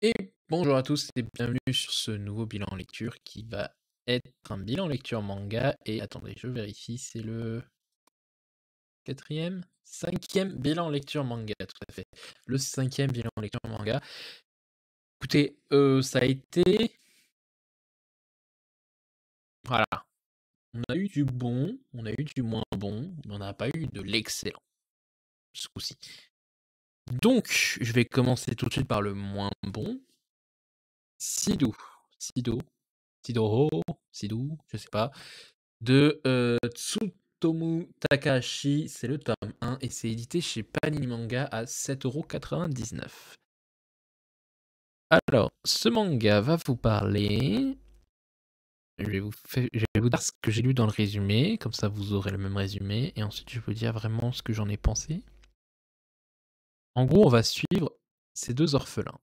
Et bonjour à tous et bienvenue sur ce nouveau bilan lecture qui va être un bilan lecture manga. Et attendez, je vérifie, c'est le quatrième, cinquième bilan lecture manga, tout à fait. Le cinquième bilan lecture manga. Écoutez, euh, ça a été... Voilà, on a eu du bon, on a eu du moins bon, mais on n'a pas eu de l'excellent. Ce coup-ci. Donc, je vais commencer tout de suite par le moins bon. Sidou. Sido. Sidoro. Sidou, je sais pas. De euh, Tsutomu Takashi, C'est le tome 1 et c'est édité chez Panini Manga à 7,99€. Alors, ce manga va vous parler je vais, vous dire ce que j'ai lu dans le résumé, comme ça vous aurez le même résumé, et ensuite je vais vous dire vraiment ce que j'en ai pensé. En gros, on va suivre ces deux orphelins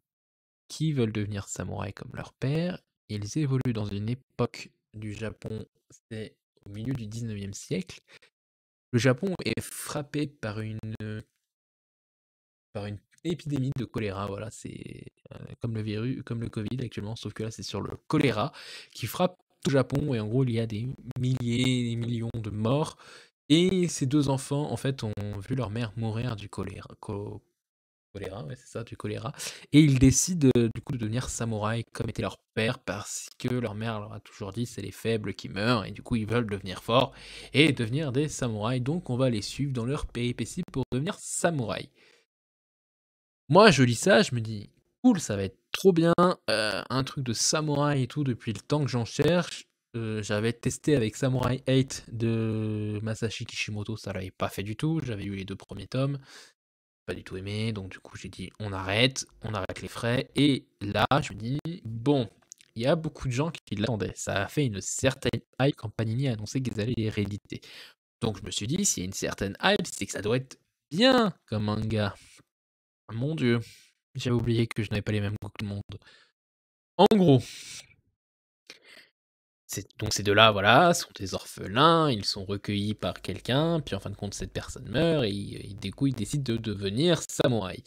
qui veulent devenir samouraïs comme leur père. Ils évoluent dans une époque du Japon, c'est au milieu du 19e siècle. Le Japon est frappé par une, par une épidémie de choléra. Voilà, c'est euh, comme le virus, comme le Covid actuellement, sauf que là c'est sur le choléra qui frappe au Japon et en gros il y a des milliers, des millions de morts. Et ces deux enfants en fait ont vu leur mère mourir du choléra. choléra, c'est ça, du choléra. Et ils décident euh, du coup de devenir samouraï comme était leur père parce que leur mère leur a toujours dit c'est les faibles qui meurent et du coup ils veulent devenir forts et devenir des samouraïs. Donc on va les suivre dans leur péripétie pour devenir samouraï. Moi je lis ça, je me dis cool, ça va être trop bien, euh, un truc de samouraï et tout depuis le temps que j'en cherche. Euh, j'avais testé avec Samurai 8 de Masashi Kishimoto, ça l'avait pas fait du tout. J'avais eu les deux premiers tomes, pas du tout aimé, donc du coup j'ai dit on arrête, on arrête les frais. Et là, je me dis bon, il y a beaucoup de gens qui l'attendaient. Ça a fait une certaine hype quand Panini a annoncé qu'ils allaient les rééditer. Donc je me suis dit s'il y a une certaine hype, c'est que ça doit être bien comme manga. Mon dieu, j'avais oublié que je n'avais pas les mêmes goûts que le monde. En gros, donc ces deux-là, voilà, sont des orphelins, ils sont recueillis par quelqu'un, puis en fin de compte, cette personne meurt, et ils, du coup, ils décident de devenir samouraï.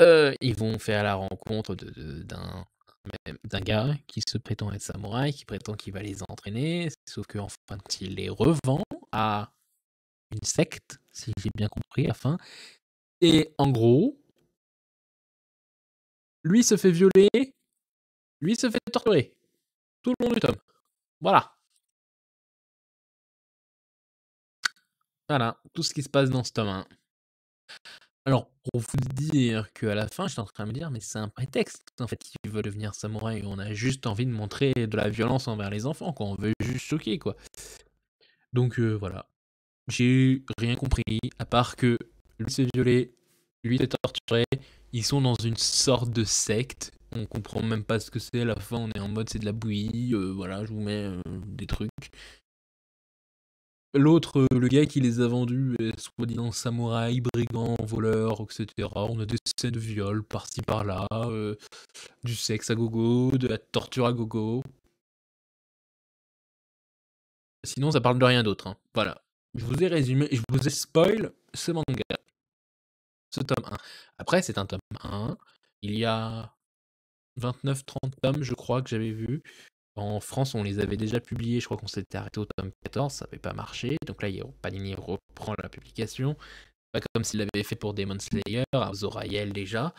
Euh, ils vont faire la rencontre d'un d'un gars qui se prétend être samouraï, qui prétend qu'il va les entraîner, sauf qu'en fin de compte, il les revend à une secte, si j'ai bien compris, enfin Et en gros, lui se fait violer. Lui se fait torturer. Tout le long du tome. Voilà. Voilà, tout ce qui se passe dans ce tome Alors, pour vous dire qu'à la fin, j'étais en train de me dire, mais c'est un prétexte. En fait, il veut devenir samouraï. On a juste envie de montrer de la violence envers les enfants, quoi. On veut juste choquer, quoi. Donc, euh, voilà. J'ai rien compris, à part que lui s'est violé, lui s'est torturé, ils sont dans une sorte de secte. On comprend même pas ce que c'est. À la fin, on est en mode c'est de la bouillie. Euh, voilà, je vous mets euh, des trucs. L'autre, euh, le gars qui les a vendus est dit disant samouraï, brigand, voleur, etc. On a des scènes de viol par-ci par-là, du sexe à gogo, de la torture à gogo. Sinon, ça parle de rien d'autre. Hein. Voilà. Je vous ai résumé, je vous ai spoil ce manga tome 1. Après, c'est un tome 1. Il y a 29-30 tomes, je crois, que j'avais vu. En France, on les avait déjà publiés. Je crois qu'on s'était arrêté au tome 14. Ça avait pas marché. Donc là, Panini reprend la publication. Pas comme s'il l'avait fait pour Demon Slayer, aux déjà.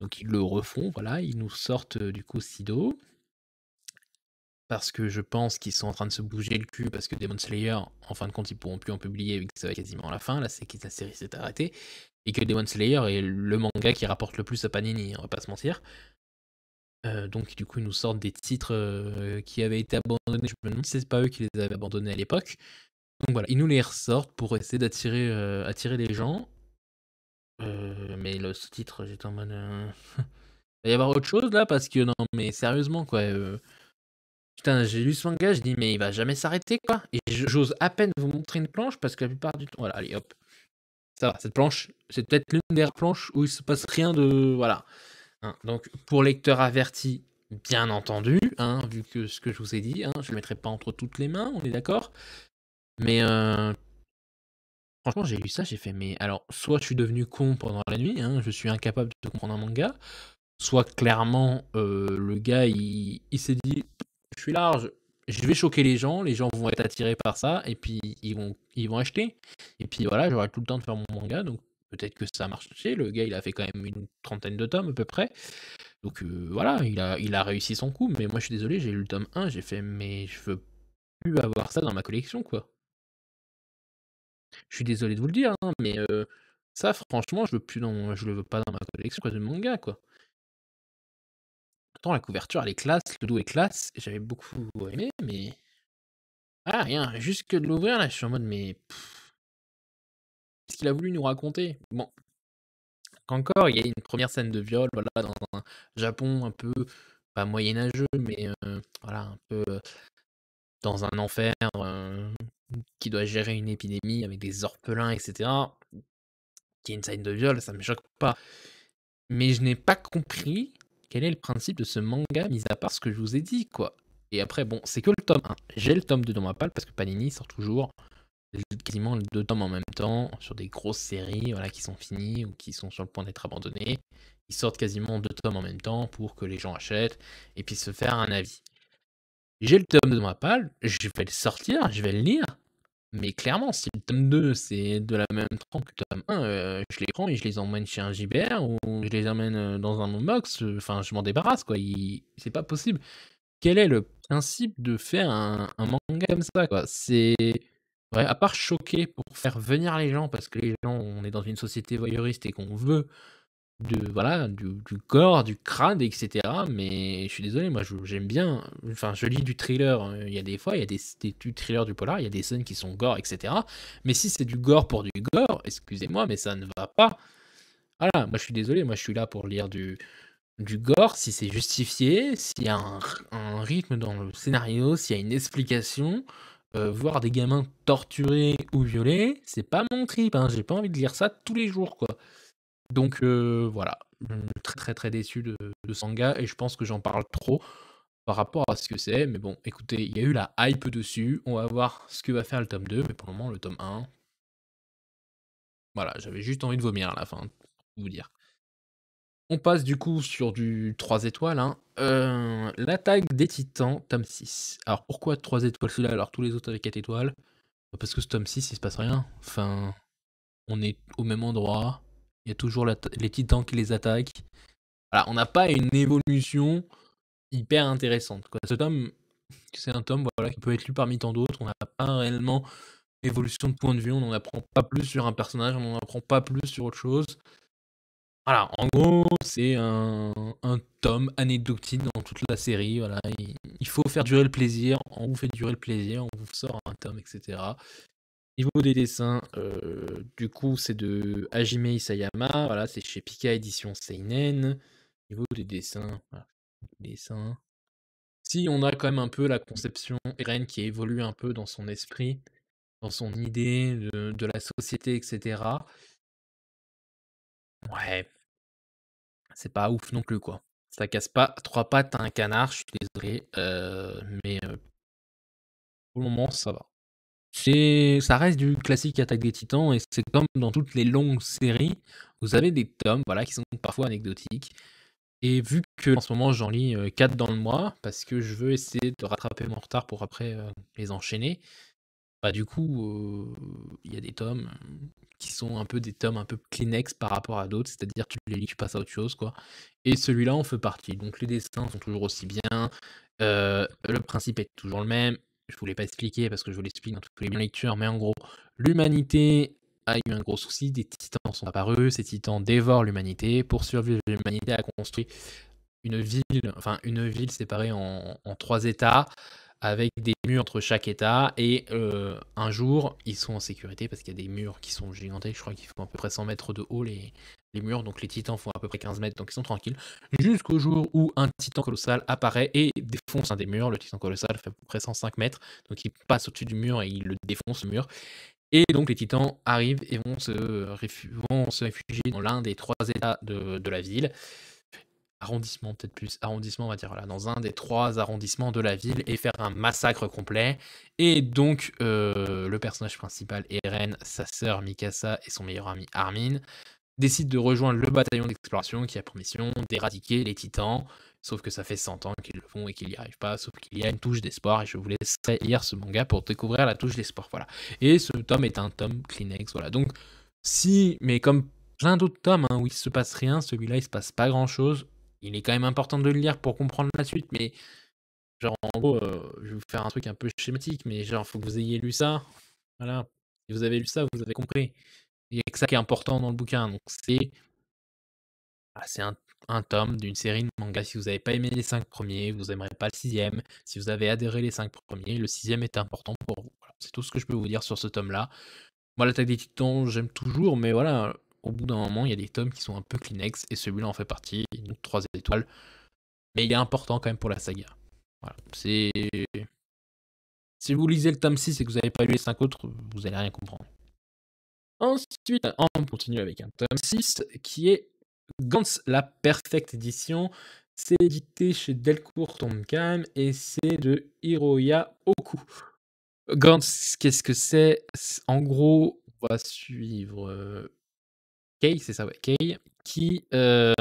Donc ils le refont. Voilà, ils nous sortent euh, du coup Sido. Parce que je pense qu'ils sont en train de se bouger le cul parce que Demon Slayer, en fin de compte, ils pourront plus en publier vu que ça va quasiment à la fin. Là, c'est que la série s'est arrêtée et que Demon Slayer est le manga qui rapporte le plus à Panini, on va pas se mentir. Euh, donc du coup ils nous sortent des titres euh, qui avaient été abandonnés, je me demande si c'est pas eux qui les avaient abandonnés à l'époque. Donc voilà, ils nous les ressortent pour essayer d'attirer euh, attirer les gens. mais le sous-titre, j'étais en mode... Il va y avoir autre chose là parce que non mais sérieusement quoi. Putain, j'ai lu ce manga, je dis mais il va jamais s'arrêter quoi. Et j'ose à peine vous montrer une planche parce que la plupart du temps... Voilà, allez hop cette planche, c'est peut-être l'une des planches où il se passe rien de. Voilà. Hein, donc, pour lecteur averti, bien entendu, hein, vu que ce que je vous ai dit, hein, je ne le mettrai pas entre toutes les mains, on est d'accord. Mais euh, franchement, j'ai lu ça, j'ai fait, mais alors, soit je suis devenu con pendant la nuit, je suis incapable de comprendre un manga, soit clairement, euh, le gars, il, il s'est dit, je suis large, je vais choquer les gens, les gens vont être attirés par ça, et puis ils vont, ils vont acheter. Et puis voilà, j'aurai tout le temps de faire mon manga, donc peut-être que ça a marché. Le gars, il a fait quand même une trentaine de tomes à peu près. Donc euh, voilà, il a, il a réussi son coup, mais moi je suis désolé, j'ai eu le tome 1, j'ai fait, mais je veux plus avoir ça dans ma collection, quoi. Je suis désolé de vous le dire, hein, mais euh, ça, franchement, je veux plus dans, je le veux pas dans ma collection quoi, de manga, quoi la couverture, elle est classe, le dos est classe. J'avais beaucoup aimé, mais. Ah, rien. Juste que de l'ouvrir, là, je suis en mode, mais. ce qu'il a voulu nous raconter Bon. Encore, il y a une première scène de viol, voilà, dans un Japon un peu. Pas moyenâgeux, mais euh, voilà, un peu. Euh, dans un enfer euh, qui doit gérer une épidémie avec des orphelins, etc. Qui est une scène de viol, ça me choque pas. Mais je n'ai pas compris quel est le principe de ce manga, mis à part ce que je vous ai dit, quoi Et après, bon, c'est que le tome 1. J'ai le tome 2 dans ma palle, parce que Panini sort toujours quasiment deux tomes en même temps, sur des grosses séries voilà, qui sont finies ou qui sont sur le point d'être abandonnées. Ils sortent quasiment deux tomes en même temps pour que les gens achètent et puissent se faire un avis. J'ai le tome dans ma palle, je vais le sortir, je vais le lire, mais clairement, si le tome 2 c'est de la même trempe que le tome 1, euh, je les prends et je les emmène chez un JBR ou je les emmène euh, dans un unbox, euh, enfin je m'en débarrasse quoi, c'est pas possible. Quel est le principe de faire un, un manga comme ça quoi C'est. Ouais, à part choquer pour faire venir les gens, parce que les gens, on est dans une société voyeuriste et qu'on veut de voilà du, gore, du crâne, etc. Mais je suis désolé, moi j'aime bien. Enfin, je lis du thriller. Euh, il y a des fois, il y a des, des, du thriller du polar, il y a des scènes qui sont gore, etc. Mais si c'est du gore pour du gore, excusez-moi, mais ça ne va pas. Voilà, moi je suis désolé, moi je suis là pour lire du gore si c'est justifié, s'il y a un, rythme dans le scénario, s'il y a une explication. Euh, voir des gamins torturés ou violés, c'est pas mon trip. Hein, j'ai pas envie de lire ça tous les jours, quoi. Donc euh, voilà, très très très déçu de, Sangha et je pense que j'en parle trop par rapport à ce que c'est. Mais bon, écoutez, il y a eu la hype dessus, on va voir ce que va faire le tome 2, mais pour le moment, le tome 1. Voilà, j'avais juste envie de vomir à la fin, pour vous dire. On passe du coup sur du 3 étoiles. Hein. Euh, l'attaque des titans, tome 6. Alors pourquoi 3 étoiles celui-là alors tous les autres avec 4 étoiles Parce que ce tome 6, il se passe rien. Enfin, on est au même endroit. Il y a toujours les titans qui les attaquent. Voilà, on n'a pas une évolution hyper intéressante. Ce tome, c'est un tome voilà, qui peut être lu parmi tant d'autres. On n'a pas réellement évolution de point de vue. On n'en apprend pas plus sur un personnage. On n'en apprend pas plus sur autre chose. Voilà, en gros, c'est un, tome anecdotique dans toute la série. Voilà, il, il, faut faire durer le plaisir. On vous fait durer le plaisir. On vous sort un tome, etc. Niveau des dessins, euh, du coup, c'est de Hajime Isayama. Voilà, c'est chez Pika Édition Seinen. Niveau des dessins, voilà, dessins. Si on a quand même un peu la conception Eren qui évolue un peu dans son esprit, dans son idée de, la société, etc. Ouais, c'est pas ouf non plus quoi. Ça casse pas trois pattes à un canard. Je suis désolé, euh, mais au euh, le moment ça va c'est, ça reste du classique Attaque des Titans et c'est comme dans toutes les longues séries, vous avez des tomes voilà, qui sont parfois anecdotiques. Et vu que en ce moment j'en lis 4 euh, dans le mois, parce que je veux essayer de rattraper mon retard pour après euh, les enchaîner, bah du coup euh, il y a des tomes qui sont un peu des tomes un peu Kleenex par rapport à d'autres, c'est-à-dire tu les lis, tu passes à autre chose quoi. Et celui-là en fait partie. Donc les dessins sont toujours aussi bien, le principe est toujours le même, je voulais pas expliquer parce que je vous l'explique dans toutes les lectures, mais en gros, l'humanité a eu un gros souci, des titans sont apparus, ces titans dévorent l'humanité. Pour survivre, l'humanité a construit une ville, enfin une ville séparée en, en trois États avec des murs entre chaque État. Et euh, un jour, ils sont en sécurité parce qu'il y a des murs qui sont gigantesques. Je crois qu'ils font à peu près 100 mètres de haut, les, murs. Donc les titans font à peu près 15 mètres, donc ils sont tranquilles. Jusqu'au jour où un titan colossal apparaît et défonce un des murs. Le titan colossal fait à peu près 105 mètres. Donc il passe au-dessus du mur et il le défonce, le mur. Et donc les titans arrivent et vont se, réfugier, se réfugier dans l'un des trois états de, de la ville arrondissement peut-être plus, arrondissement, on va dire, voilà, dans un des trois arrondissements de la ville et faire un massacre complet. Et donc, euh, le personnage principal, Eren, sa sœur Mikasa et son meilleur ami Armin, décident de rejoindre le bataillon d'exploration qui a pour mission d'éradiquer les titans. Sauf que ça fait 100 ans qu'ils le font et qu'ils n'y arrivent pas, sauf qu'il y a une touche d'espoir et je vous laisserai lire ce manga pour découvrir la touche d'espoir. Voilà. Et ce tome est un tome Kleenex, voilà. Donc, si, mais comme plein d'autres tomes hein, où il se passe rien, celui-là il se passe pas grand chose il est quand même important de le lire pour comprendre la suite, mais genre en gros, euh, je vais vous faire un truc un peu schématique, mais genre faut que vous ayez lu ça, voilà. Si vous avez lu ça, vous avez compris. Il n'y a que ça qui est important dans le bouquin, donc c'est ah, c'est un, tome d'une série de mangas. Si vous n'avez pas aimé les cinq premiers, vous n'aimerez pas le sixième. Si vous avez adhéré les cinq premiers, le sixième est important pour vous. C'est tout ce que je peux vous dire sur ce tome-là. Moi, l'attaque des titans, j'aime toujours, mais voilà, au bout d'un moment, il y a des tomes qui sont un peu Kleenex, et celui-là en fait partie, une 3 étoiles. Mais il est important quand même pour la saga. Voilà. C'est. Si vous lisez le tome 6 et que vous n'avez pas lu les 5 autres, vous n'allez rien comprendre. Ensuite, on continue avec un tome 6 qui est Gantz, la Perfect édition. C'est édité chez Delcourt Tomcam, et c'est de Hiroya Oku. Gantz, qu'est-ce que c'est En gros, on va suivre euh, Kay, c'est ça, ouais. Kay, qui. Euh,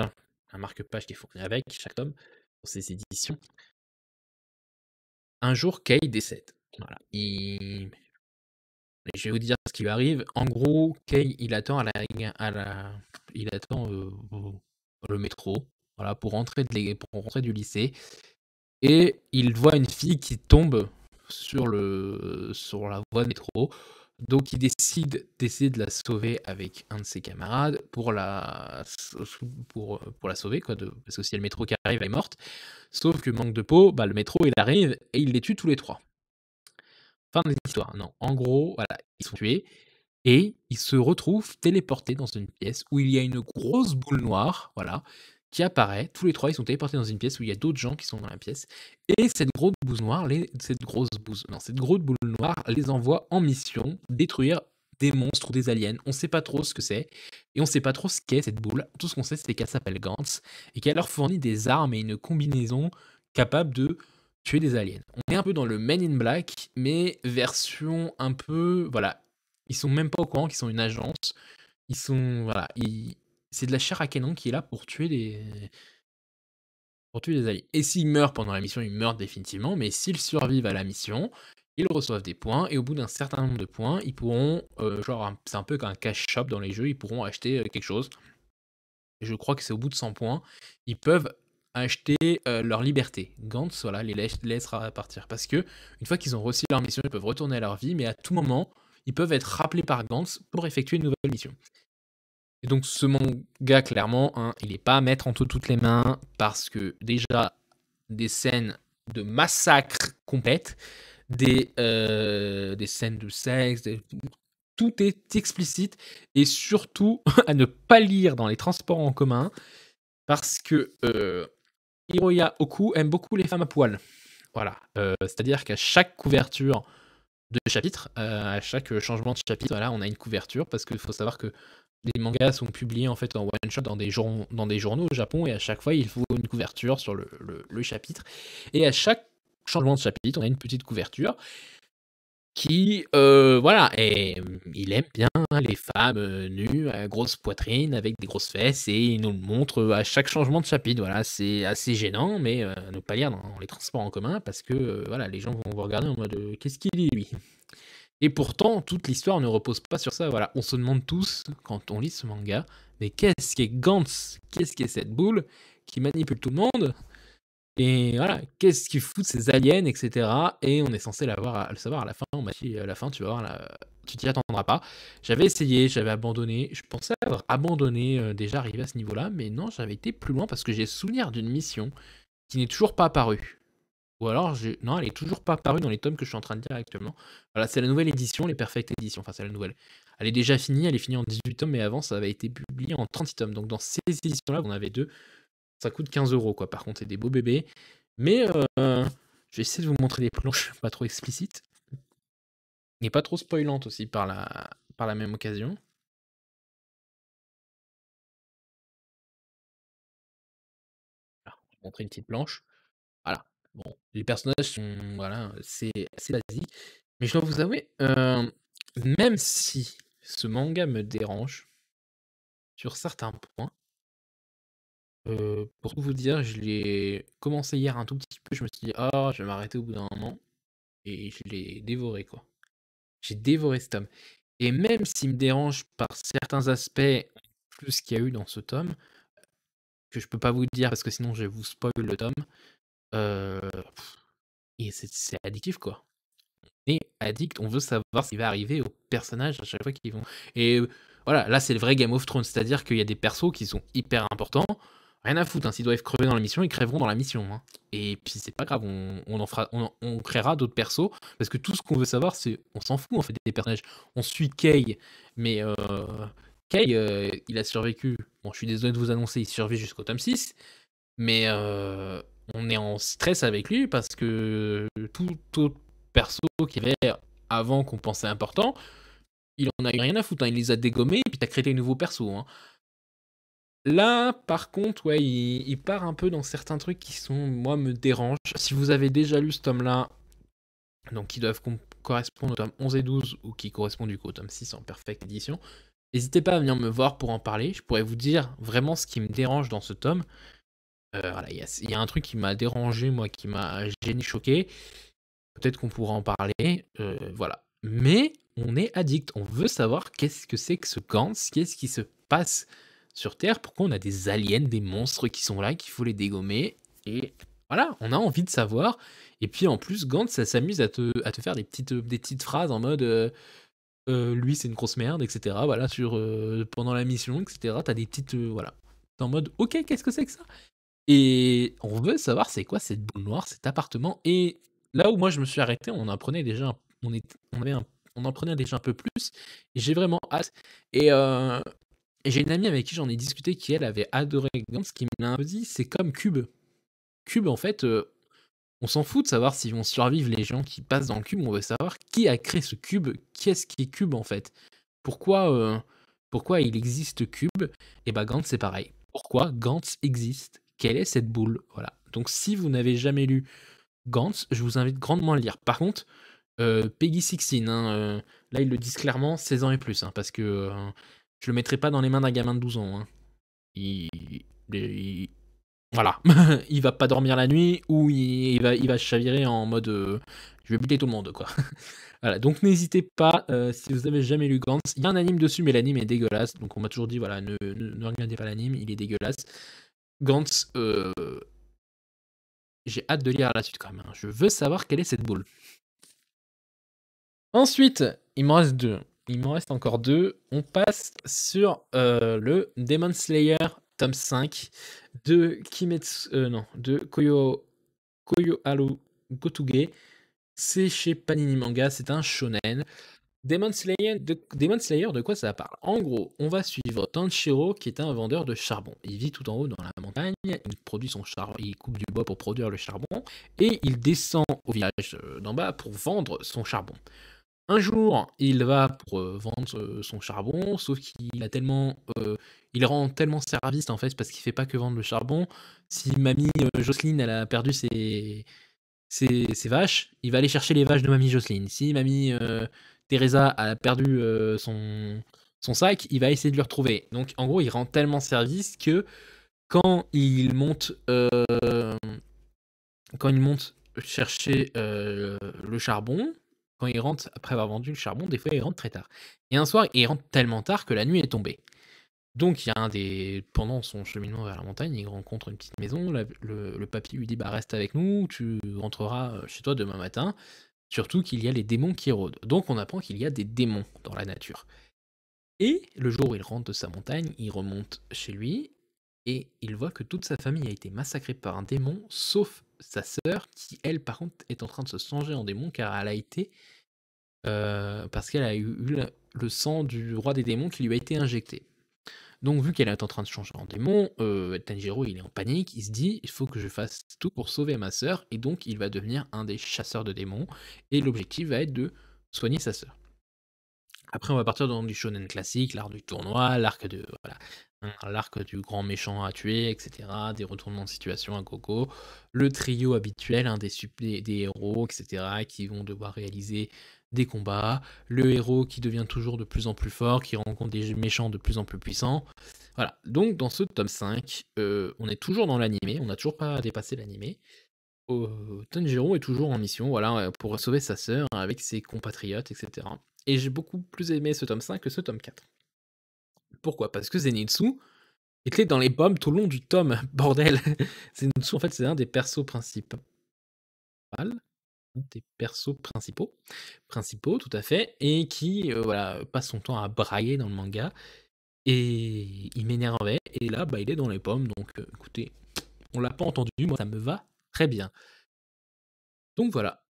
un marque-page qui est fourni avec chaque tome pour ses éditions. Un jour, Kay décède. Voilà. je vais vous dire ce qui lui arrive. En gros, Kay, il attend à la, à la... il attend euh, le métro, voilà, pour rentrer pour rentrer du lycée, et il voit une fille qui tombe sur le sur la voie de métro. Donc il décide d'essayer de la sauver avec un de ses camarades pour la, pour, euh, pour la sauver, quoi, parce que si le métro qui arrive, elle est morte. Sauf que manque de peau, bah, le métro il arrive et il les tue tous les trois. Fin de l'histoire. Non, en gros, voilà, ils sont tués et ils se retrouvent téléportés dans une pièce où il y a une grosse boule noire, voilà, qui apparaît. Tous les trois, ils sont téléportés dans une pièce où il y a d'autres gens qui sont dans la pièce. Et cette grosse bouse noire, les, cette grosse non, cette grosse boule noire les envoie en mission détruire des monstres ou des aliens. On ne sait pas trop ce que c'est et on ne sait pas trop ce qu'est cette boule. Tout ce qu'on sait, c'est qu'elle s'appelle Gantz et qu'elle leur fournit des armes et une combinaison capable de tuer des aliens. On est un peu dans le Men in Black, mais version un peu, voilà, ils sont même pas au courant qu'ils sont une agence. Ils sont, voilà, ils, c'est de la chair à canon qui est là pour tuer des. Pour tuer des alliés. Et s'ils meurent pendant la mission, ils meurent définitivement, mais s'ils survivent à la mission, ils reçoivent des points, et au bout d'un certain nombre de points, ils pourront, euh, genre, c'est un peu comme un cash shop dans les jeux, ils pourront acheter euh, quelque chose. je crois que c'est au bout de 100 points, ils peuvent acheter euh, leur liberté. Gantz, voilà, les laissera partir. Parce que, une fois qu'ils ont reçu leur mission, ils peuvent retourner à leur vie, mais à tout moment, ils peuvent être rappelés par Gantz pour effectuer une nouvelle mission. Et donc ce manga, clairement, hein, il n'est pas à mettre entre toutes les mains parce que déjà des scènes de massacre complètes, des, euh, des scènes de sexe, tout est explicite et surtout à ne pas lire dans les transports en commun parce que euh, Hiroya Oku aime beaucoup les femmes à poil. Voilà, euh, c'est-à-dire qu'à chaque couverture de chapitre, à chaque changement de chapitre, on a une couverture parce qu'il faut savoir que les mangas sont publiés en fait en one shot dans des, journaux, dans des journaux au Japon et à chaque fois il faut une couverture sur le, chapitre et à chaque changement de chapitre on a une petite couverture qui euh, voilà et euh, il aime bien les femmes euh, nues à grosse poitrine avec des grosses fesses et il nous le montre à chaque changement de chapitre voilà c'est assez gênant mais ne pas lire dans les transports en commun parce que voilà les gens vont vous regarder en mode qu'est-ce qu'il dit lui et pourtant, toute l'histoire ne repose pas sur ça. Voilà, on se demande tous, quand on lit ce manga, mais qu'est-ce qu'est Gantz Qu'est-ce qu'est cette boule qui manipule tout le monde Et voilà, qu'est-ce qui fout de ces aliens, etc. Et on est censé l'avoir le savoir à la fin. On m'a dit à la fin, tu voir là, tu t'y attendras pas. J'avais essayé, j'avais abandonné. Je pensais avoir abandonné euh, déjà arrivé à ce niveau-là, mais non, j'avais été plus loin parce que j'ai souvenir d'une mission qui n'est toujours pas apparue. Ou alors, non, elle est toujours pas parue dans les tomes que je suis en train de lire actuellement. Voilà, c'est la nouvelle édition, les Perfect Editions. Enfin, c'est la nouvelle. Elle est déjà finie, elle est finie en 18 tomes, mais avant, ça avait été publié en 30 tomes. Donc, dans ces éditions-là, on avait deux. Ça coûte 15 euros, quoi. Par contre, c'est des beaux bébés. Mais euh, je vais essayer de vous montrer des planches pas trop explicites. Et pas trop spoilantes aussi par la, par la même occasion. je vais vous montrer une petite planche. Bon, les personnages sont, voilà, c'est assez basique. Mais je dois vous avouer, même si ce manga me dérange sur certains points, pour vous dire, je l'ai commencé hier un tout petit peu. Je me suis dit, ah, oh, je vais m'arrêter au bout d'un moment. Et je l'ai dévoré, quoi. J'ai dévoré ce tome. Et même s'il me dérange par certains aspects, plus qu'il y a eu dans ce tome, que je peux pas vous dire parce que sinon je vous spoil le tome, euh, et c'est addictif, quoi. On est addict, on veut savoir ce qui va arriver aux personnages à chaque fois qu'ils vont. Et voilà, là, c'est le vrai Game of Thrones, c'est-à-dire qu'il y a des persos qui sont hyper importants. Rien à foutre, hein, s'ils doivent crever dans la mission, ils crèveront dans la mission. Hein. Et puis c'est pas grave, on, en fera, on, créera d'autres persos, parce que tout ce qu'on veut savoir, c'est on s'en fout en fait des personnages. On suit Kay, mais Kay, il a survécu. Bon, je suis désolé de vous annoncer, il survit jusqu'au tome 6, mais on est en stress avec lui parce que tout autre perso qui avait avant qu'on pensait important, il en a eu rien à foutre. Hein. Il les a dégommés et puis t'as créé des nouveaux persos. Hein. Là, par contre, ouais, il, part un peu dans certains trucs qui sont, moi, me dérangent. Si vous avez déjà lu ce tome-là, donc qui doivent correspondre au tome 11 et 12 ou qui correspondent du coup au tome 6 en perfect édition, n'hésitez pas à venir me voir pour en parler. Je pourrais vous dire vraiment ce qui me dérange dans ce tome. Euh, voilà, il y, a un truc qui m'a dérangé, moi, qui m'a gêné, choqué. Peut-être qu'on pourra en parler. Euh, voilà. Mais on est addict. On veut savoir qu'est-ce que c'est que ce Gantz, qu'est-ce qui se passe sur Terre, pourquoi on a des aliens, des monstres qui sont là, qu'il faut les dégommer. Et voilà, on a envie de savoir. Et puis en plus, Gantz, ça s'amuse à te, à te faire des petites, euh, des petites phrases en mode. lui c'est une grosse merde, etc. Voilà, sur pendant la mission, etc. T'as des petites. voilà. T'es en mode, ok, qu'est-ce que c'est que ça et on veut savoir c'est quoi cette boule noire, cet appartement. Et là où moi je me suis arrêté, on en prenait déjà, un, on, en prenait déjà un peu plus. j'ai vraiment hâte. Euh, et j'ai une amie avec qui j'en ai discuté qui elle avait adoré Gantz, qui me l'a dit, c'est comme Cube. Cube en fait, euh, on s'en fout de savoir si vont survivre les gens qui passent dans le cube, on veut savoir qui a créé ce cube, qu'est-ce qui est cube en fait. Pourquoi, euh, pourquoi il existe cube Et eh bah ben, Gantz c'est pareil. Pourquoi Gantz existe quelle est cette boule Voilà. Donc si vous n'avez jamais lu Gantz, je vous invite grandement à le lire. Par contre, euh, Peggy Sixine, hein, euh, là ils le disent clairement, 16 ans et plus, hein, parce que je euh, je le mettrai pas dans les mains d'un gamin de 12 ans. Hein. Il, voilà, il va pas dormir la nuit ou il, va, il chavirer en mode je vais buter tout le monde quoi. voilà, donc n'hésitez pas si vous avez jamais lu Gantz, il y a un anime dessus mais l'anime est dégueulasse, donc on m'a toujours dit voilà ne regardez pas l'anime, il est dégueulasse. Gantz, euh, j'ai hâte de lire la suite quand même. Hein. Je veux savoir quelle est cette boule. Ensuite, il m'en reste deux. Il m'en reste encore deux. On passe sur euh, le Demon Slayer tome 5 de Kimetsu euh, non, de Koyo Koyo Gotuge. C'est chez Panini Manga, c'est un shonen. Demon Slayer, de, quoi ça parle En gros, on va suivre Tanchiro, qui est un vendeur de charbon. Il vit tout en haut dans la montagne, il produit son charbon, il coupe du bois pour produire le charbon et il descend au village euh, d'en bas pour vendre son charbon. Un jour, il va pour euh, vendre euh, son charbon, sauf qu'il a tellement, il rend tellement service en fait parce qu'il fait pas que vendre le charbon. Si mamie Jocelyne elle a perdu ses, ses, ses vaches, il va aller chercher les vaches de mamie Jocelyne. Si mamie Teresa a perdu euh, son, sac, il va essayer de le retrouver. Donc en gros, il rend tellement service que quand il monte, euh, quand il monte chercher euh, le charbon, quand il rentre après avoir vendu le charbon, des fois il rentre très tard. Et un soir, il rentre tellement tard que la nuit est tombée. Donc il y a un des pendant son cheminement vers la montagne, il rencontre une petite maison. le, le, papy lui dit bah reste avec nous, tu rentreras chez toi demain matin. Surtout qu'il y a les démons qui rôdent. Donc on apprend qu'il y a des démons dans la nature. Et le jour où il rentre de sa montagne, il remonte chez lui et il voit que toute sa famille a été massacrée par un démon, sauf sa sœur, qui elle par contre est en train de se changer en démon car elle a été euh, parce qu'elle a eu le sang du roi des démons qui lui a été injecté. Donc, vu qu'elle est en train de changer en démon, euh, Tanjiro il est en panique, il se dit il faut que je fasse tout pour sauver ma sœur, et donc il va devenir un des chasseurs de démons, et l'objectif va être de soigner sa sœur. Après, on va partir dans du shonen classique, l'art du tournoi, l'arc de voilà, l'arc du grand méchant à tuer, etc. Des retournements de situation à Coco, le trio habituel hein, des, des héros, etc. qui vont devoir réaliser des combats, le héros qui devient toujours de plus en plus fort, qui rencontre des méchants de plus en plus puissants. Voilà, donc dans ce tome 5, euh, on est toujours dans l'animé, on n'a toujours pas dépassé l'animé. Tanjiro est toujours en mission, voilà, euh, pour sauver sa sœur avec ses compatriotes, etc. Et j'ai beaucoup plus aimé ce tome 5 que ce tome 4. Pourquoi Parce que Zenitsu était dans les bombes tout au long du tome, bordel Zenitsu, en fait, c'est un des persos principaux des persos principaux, principaux tout à fait, et qui euh, voilà passe son temps à brailler dans le manga. Et il m'énervait, et là, bah, il est dans les pommes. Donc, euh, écoutez, on l'a pas entendu, moi, ça me va très bien. Donc voilà,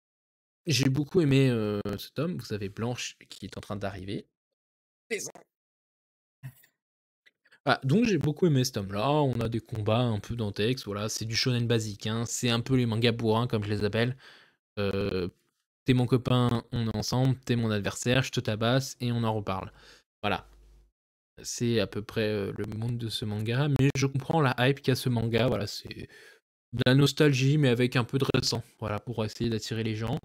j'ai beaucoup aimé euh, cet homme Vous savez Blanche qui est en train d'arriver. Ah, donc j'ai beaucoup aimé cet homme là On a des combats un peu texte Voilà, c'est du shonen basique. Hein, c'est un peu les mangas bourrins hein, comme je les appelle. Euh, t'es mon copain, on est ensemble, t'es mon adversaire, je te tabasse et on en reparle. Voilà. C'est à peu près euh, le monde de ce manga, mais je comprends la hype qu'a ce manga. Voilà, c'est de la nostalgie, mais avec un peu de récent. Voilà, pour essayer d'attirer les gens.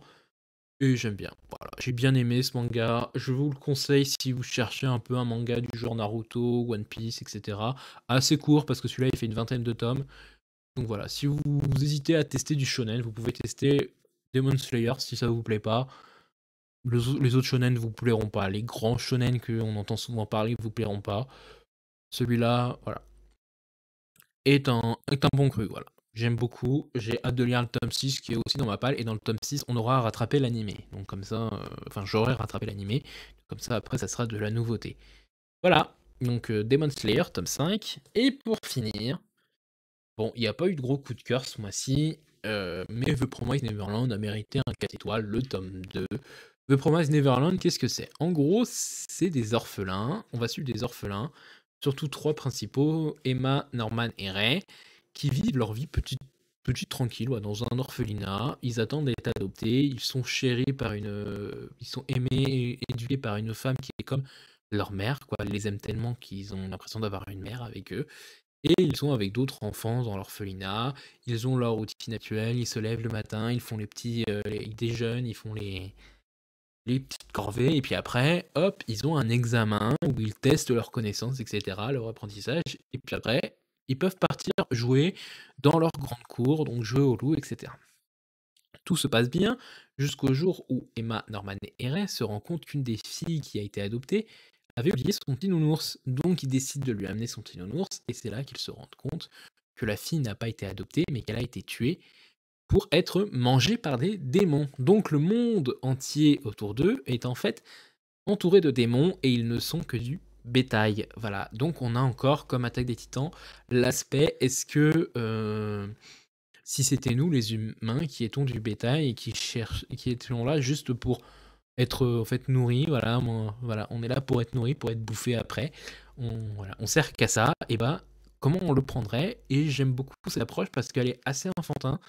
Et j'aime bien. Voilà, j'ai bien aimé ce manga. Je vous le conseille si vous cherchez un peu un manga du genre Naruto, One Piece, etc. Assez court parce que celui-là il fait une vingtaine de tomes. Donc voilà, si vous, vous hésitez à tester du shonen, vous pouvez tester Demon Slayer, si ça vous plaît pas, les autres shonen vous plairont pas. Les grands shonen qu'on entend souvent parler vous plairont pas. Celui-là, voilà, est un, est bon cru, voilà. J'aime beaucoup, j'ai hâte de lire le tome 6 qui est aussi dans ma palle, et dans le tome 6, on aura rattrapé l'animé. Donc comme ça, euh, enfin j'aurai rattrapé l'animé, comme ça après ça sera de la nouveauté. Voilà, donc euh, Demon Slayer, tome 5. Et pour finir, bon, il n'y a pas eu de gros coup de cœur ce mois-ci, euh, mais The Promise Neverland a mérité un 4 étoiles, le tome 2. The Promise Neverland, qu'est-ce que c'est En gros, c'est des orphelins, on va suivre des orphelins, surtout trois principaux, Emma, Norman et Ray, qui vivent leur vie petite, petite tranquille, dans un orphelinat. Ils attendent d'être adoptés, ils sont chéris par une... ils sont aimés et éduqués par une femme qui est comme leur mère, quoi. Ils les aiment tellement qu'ils ont l'impression d'avoir une mère avec eux. Et ils sont avec d'autres enfants dans l'orphelinat, ils ont leur routine actuelle, ils se lèvent le matin, ils font les petits, euh, ils déjeunent, ils font les, les petites corvées, et puis après, hop, ils ont un examen où ils testent leurs connaissances, etc., leur apprentissage, et puis après, ils peuvent partir jouer dans leur grande cour, donc jouer au loup, etc. Tout se passe bien jusqu'au jour où Emma Norman et Ray se rend compte qu'une des filles qui a été adoptée avait oublié son petit nounours, donc il décide de lui amener son petit nounours, et c'est là qu'il se rend compte que la fille n'a pas été adoptée, mais qu'elle a été tuée pour être mangée par des démons. Donc le monde entier autour d'eux est en fait entouré de démons, et ils ne sont que du bétail. Voilà, donc on a encore, comme Attaque des Titans, l'aspect est-ce que... Euh, si c'était nous les humains qui étions du bétail et qui, cherchent, qui étions là juste pour être euh, en fait nourri. Voilà, on, voilà, on est là pour être nourri, pour être bouffé après. On, voilà, sert qu'à ça. Et ben, comment on le prendrait Et j'aime beaucoup cette approche parce qu'elle est assez enfantin,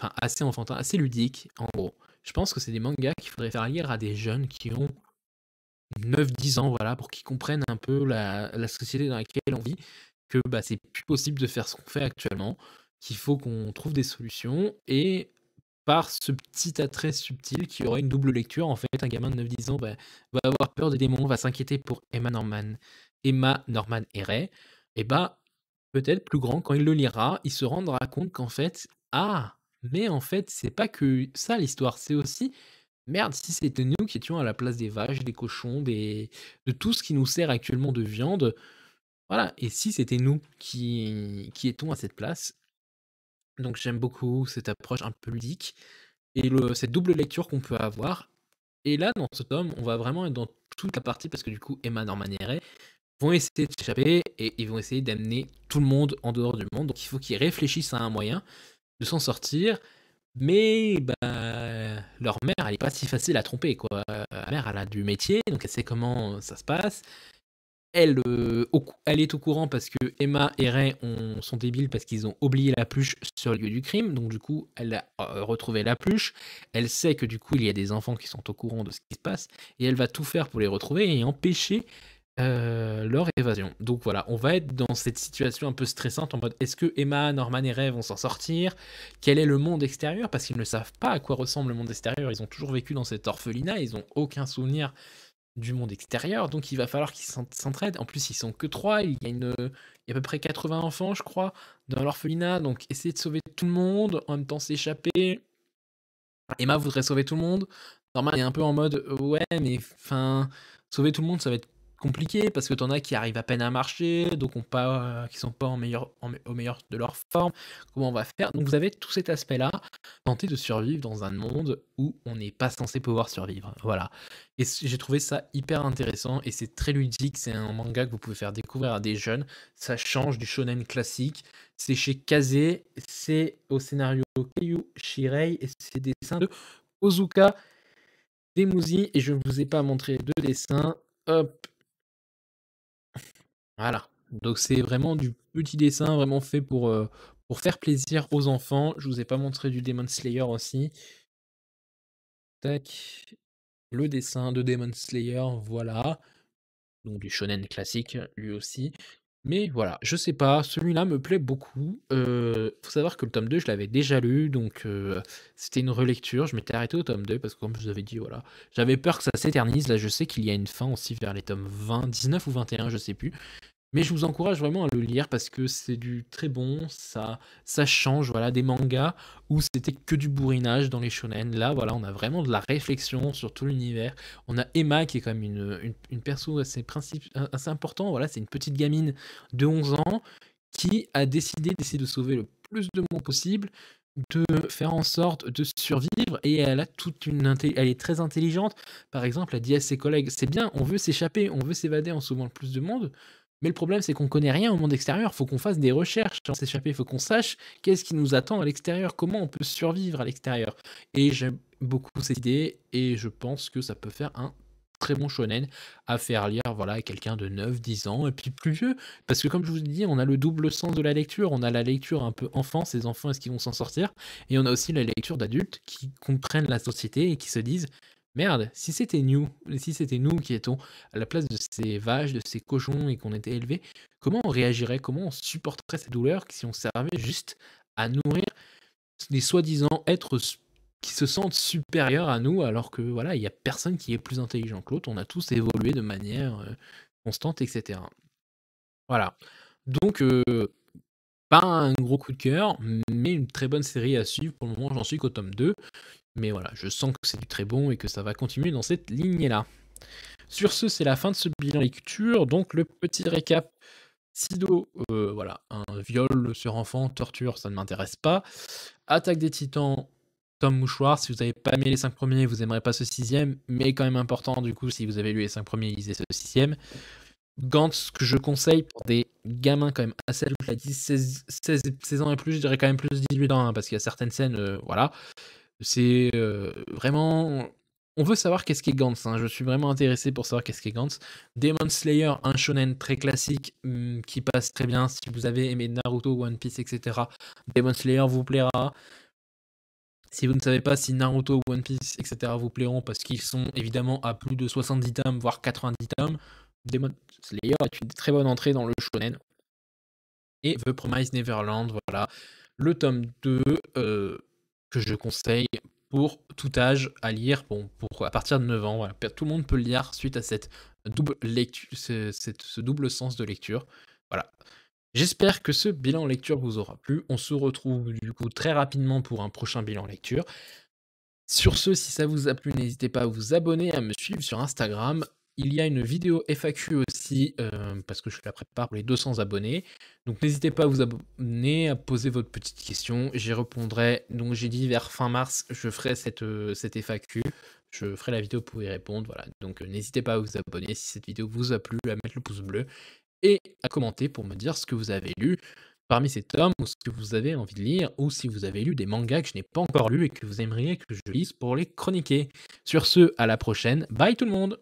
enfin assez enfantin, assez ludique en gros. Je pense que c'est des mangas qu'il faudrait faire lire à des jeunes qui ont 9-10 ans, voilà, pour qu'ils comprennent un peu la, société dans laquelle on vit, que bah, c'est plus possible de faire ce qu'on fait actuellement, qu'il faut qu'on trouve des solutions et par ce petit attrait subtil qui aurait une double lecture. En fait, un gamin de 9-10 ans va avoir peur des démons, va s'inquiéter pour Emma Norman. Emma Norman et et bah, peut-être plus grand, quand il le lira, il se rendra compte qu'en fait, ah, mais en fait, c'est pas que ça l'histoire, c'est aussi Merde, si c'était nous qui étions à la place des vaches, des cochons, des... de tout ce qui nous sert actuellement de viande, voilà, et si c'était nous qui, qui étions à cette place, donc j'aime beaucoup cette approche un peu ludique et cette double lecture qu'on peut avoir. Et là, dans ce tome, on va vraiment être dans toute la partie parce que du coup, Emma Norman et vont essayer de s'échapper et ils vont essayer d'amener tout le monde en dehors du monde. Donc il faut qu'ils réfléchissent à un moyen de s'en sortir. Mais bah, leur mère, elle n'est pas si facile à tromper. Quoi. La euh, mère, elle a du métier, donc elle sait comment ça se passe. Euh, elle, est au courant parce que Emma et Ray sont débiles parce qu'ils ont oublié la pluche sur le lieu du crime. Donc, du coup, elle a euh, retrouvé la pluche. Elle sait que, du coup, il y a des enfants qui sont au courant de ce qui se passe. Et elle va tout faire pour les retrouver et empêcher euh, leur évasion. Donc, voilà, on va être dans cette situation un peu stressante en mode est-ce que Emma, Norman et Ray vont s'en sortir Quel est le monde extérieur Parce qu'ils ne savent pas à quoi ressemble le monde extérieur. Ils ont toujours vécu dans cette orphelinat. Ils n'ont aucun souvenir du monde extérieur, donc il va falloir qu'ils s'entraident. En plus, ils sont que trois, il y, a une, il y a à peu près 80 enfants, je crois, dans l'orphelinat, donc essayer de sauver tout le monde, en même temps s'échapper. Emma voudrait sauver tout le monde. Normal est un peu en mode ouais, mais enfin, sauver tout le monde, ça va être compliqué parce que tu en as qui arrivent à peine à marcher, donc on pas, euh, qui sont pas en meilleur, en, au meilleur de leur forme. Comment on va faire Donc vous avez tout cet aspect-là, tenter de survivre dans un monde où on n'est pas censé pouvoir survivre. Voilà. Et j'ai trouvé ça hyper intéressant et c'est très ludique. C'est un manga que vous pouvez faire découvrir à des jeunes. Ça change du shonen classique. C'est chez Kaze, c'est au scénario Keiyu Shirei et c'est des dessins de Ozuka. Demuzi et je ne vous ai pas montré deux dessins, Hop, voilà. Donc c'est vraiment du petit dessin vraiment fait pour, euh, pour faire plaisir aux enfants. Je vous ai pas montré du Demon Slayer aussi. Tac. Le dessin de Demon Slayer, voilà. Donc du shonen classique, lui aussi. Mais voilà, je sais pas, celui-là me plaît beaucoup. il euh, faut savoir que le tome 2, je l'avais déjà lu, donc euh, c'était une relecture. Je m'étais arrêté au tome 2 parce que, comme je vous avais dit, voilà, j'avais peur que ça s'éternise. Là, je sais qu'il y a une fin aussi vers les tomes 20, 19 ou 21, je sais plus. Mais je vous encourage vraiment à le lire parce que c'est du très bon, ça, ça change voilà, des mangas où c'était que du bourrinage dans les shonen. Là, voilà, on a vraiment de la réflexion sur tout l'univers. On a Emma qui est quand même une, une, perso assez, principe, assez important. Voilà, c'est une petite gamine de 11 ans qui a décidé d'essayer de sauver le plus de monde possible, de faire en sorte de survivre et elle a toute une elle est très intelligente. Par exemple, elle dit à ses collègues "C'est bien, on veut s'échapper, on veut s'évader en sauvant le plus de monde." Mais le problème, c'est qu'on connaît rien au monde extérieur. Faut qu'on fasse des recherches sans s'échapper. Faut qu'on sache qu'est-ce qui nous attend à l'extérieur. Comment on peut survivre à l'extérieur. Et j'aime beaucoup cette idée et je pense que ça peut faire un très bon shonen à faire lire voilà, à quelqu'un de 9, 10 ans et puis plus vieux. Parce que comme je vous dis, on a le double sens de la lecture. On a la lecture un peu enfant, ces enfants, est-ce qu'ils vont s'en sortir Et on a aussi la lecture d'adultes qui comprennent la société et qui se disent Merde, si c'était nous, si c'était nous qui étions à la place de ces vaches, de ces cochons et qu'on était élevés, comment on réagirait, comment on supporterait ces douleurs si on servait juste à nourrir les soi-disant êtres qui se sentent supérieurs à nous alors que voilà, il n'y a personne qui est plus intelligent que l'autre, on a tous évolué de manière euh, constante, etc. Voilà. Donc euh, pas un gros coup de cœur, mais une très bonne série à suivre. Pour le moment, j'en suis qu'au tome 2. Mais voilà, je sens que c'est du très bon et que ça va continuer dans cette lignée-là. Sur ce, c'est la fin de ce bilan lecture. Donc, le petit récap. Sido, euh, voilà, un viol sur enfant, torture, ça ne m'intéresse pas. Attaque des titans, tome Mouchoir. Si vous n'avez pas aimé les 5 premiers, vous n'aimerez pas ce sixième, mais quand même important, du coup, si vous avez lu les 5 premiers, lisez ce sixième. Gantz que je conseille pour des gamins quand même assez 16, ans et plus, je dirais quand même plus 18 ans, hein, parce qu'il y a certaines scènes, euh, voilà. C'est euh, vraiment. On veut savoir qu'est-ce qu'est Gantz, hein. je suis vraiment intéressé pour savoir qu'est-ce qu'est Gantz. Demon Slayer, un shonen très classique mm, qui passe très bien si vous avez aimé Naruto, One Piece, etc. Demon Slayer vous plaira. Si vous ne savez pas si Naruto, One Piece, etc. vous plairont parce qu'ils sont évidemment à plus de 70 tomes, voire 90 tomes, Demon Slayer est une très bonne entrée dans le shonen. Et The Promise Neverland, voilà, le tome 2 euh, que je conseille pour tout âge à lire, bon, pour à partir de 9 ans, voilà. tout le monde peut le lire suite à cette double lecture, ce, ce double sens de lecture. Voilà. J'espère que ce bilan lecture vous aura plu. On se retrouve du coup très rapidement pour un prochain bilan lecture. Sur ce, si ça vous a plu, n'hésitez pas à vous abonner, à me suivre sur Instagram, il y a une vidéo FAQ aussi, euh, parce que je la prépare pour les 200 abonnés. Donc n'hésitez pas à vous abonner, à poser votre petite question. J'y répondrai. Donc j'ai dit vers fin mars, je ferai cette, euh, cette FAQ. Je ferai la vidéo pour y répondre. Voilà. Donc euh, n'hésitez pas à vous abonner si cette vidéo vous a plu, à mettre le pouce bleu et à commenter pour me dire ce que vous avez lu parmi ces tomes ou ce que vous avez envie de lire ou si vous avez lu des mangas que je n'ai pas encore lu et que vous aimeriez que je lise pour les chroniquer. Sur ce, à la prochaine. Bye tout le monde